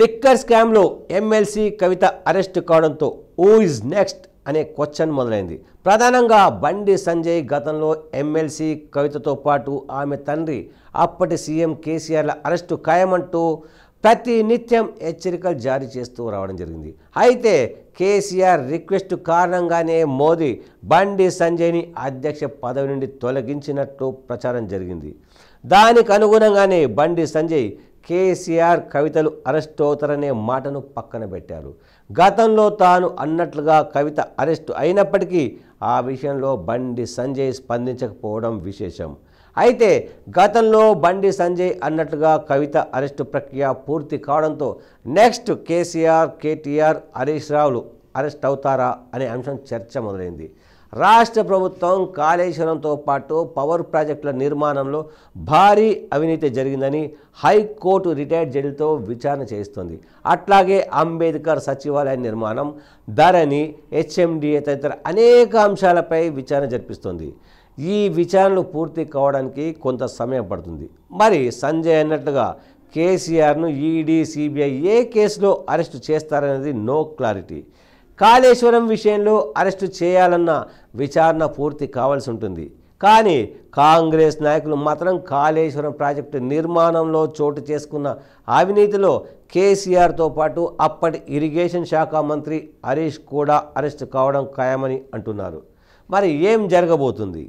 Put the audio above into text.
liquor స్కామ్లో MLC కవిత arrest కావడంతో ఊ ఇస్ నెక్స్ట్ అనే క్వశ్చన్ మొదలైంది ప్రధానంగా బండి సంజయ్ గతంలో ఎమ్మెల్సీ కవితతో పాటు ఆమె తండ్రి అప్పటి సీఎం కేసీఆర్ల అరెస్టు ఖాయమంటూ ప్రతి నిత్యం హెచ్చరికలు జారీ చేస్తూ రావడం జరిగింది అయితే కేసీఆర్ రిక్వెస్ట్ కారణంగానే మోదీ బండి సంజయ్ని అధ్యక్ష పదవి నుండి తొలగించినట్టు ప్రచారం జరిగింది దానికి అనుగుణంగానే బండి సంజయ్ కేసీఆర్ కవితలు అరెస్ట్ అవుతారనే మాటను పక్కన పెట్టారు గతంలో తాను అన్నట్లుగా కవిత అరెస్టు అయినప్పటికీ ఆ విషయంలో బండి సంజయ్ స్పందించకపోవడం విశేషం అయితే గతంలో బండి సంజయ్ అన్నట్లుగా కవిత అరెస్టు ప్రక్రియ పూర్తి కావడంతో నెక్స్ట్ కేసీఆర్ కేటీఆర్ హరీష్ రావులు అరెస్ట్ అవుతారా అనే అంశం చర్చ మొదలైంది రాష్ట్ర ప్రభుత్వం కాళేశ్వరంతో పాటు పవర్ ప్రాజెక్టుల నిర్మాణంలో భారీ అవినీతి జరిగిందని హైకోర్టు రిటైర్డ్ జడ్జితో విచారణ చేస్తోంది అట్లాగే అంబేద్కర్ సచివాలయ నిర్మాణం ధరణి హెచ్ఎండిఏ తదితర అనేక అంశాలపై విచారణ జరిపిస్తోంది ఈ విచారణలు పూర్తి కావడానికి కొంత సమయం పడుతుంది మరి సంజయ్ అన్నట్లుగా కేసీఆర్ను ఈడీ సిబిఐ ఏ కేసులో అరెస్టు చేస్తారనేది నో క్లారిటీ కాళేశ్వరం విషయంలో అరెస్టు చేయాలన్న విచారణ పూర్తి కావాల్సి ఉంటుంది కానీ కాంగ్రెస్ నాయకులు మాత్రం కాళేశ్వరం ప్రాజెక్టు నిర్మాణంలో చోటు చేసుకున్న అవినీతిలో కేసీఆర్తో పాటు అప్పటి ఇరిగేషన్ శాఖ మంత్రి హరీష్ కూడా అరెస్టు కావడం ఖాయమని అంటున్నారు మరి ఏం జరగబోతుంది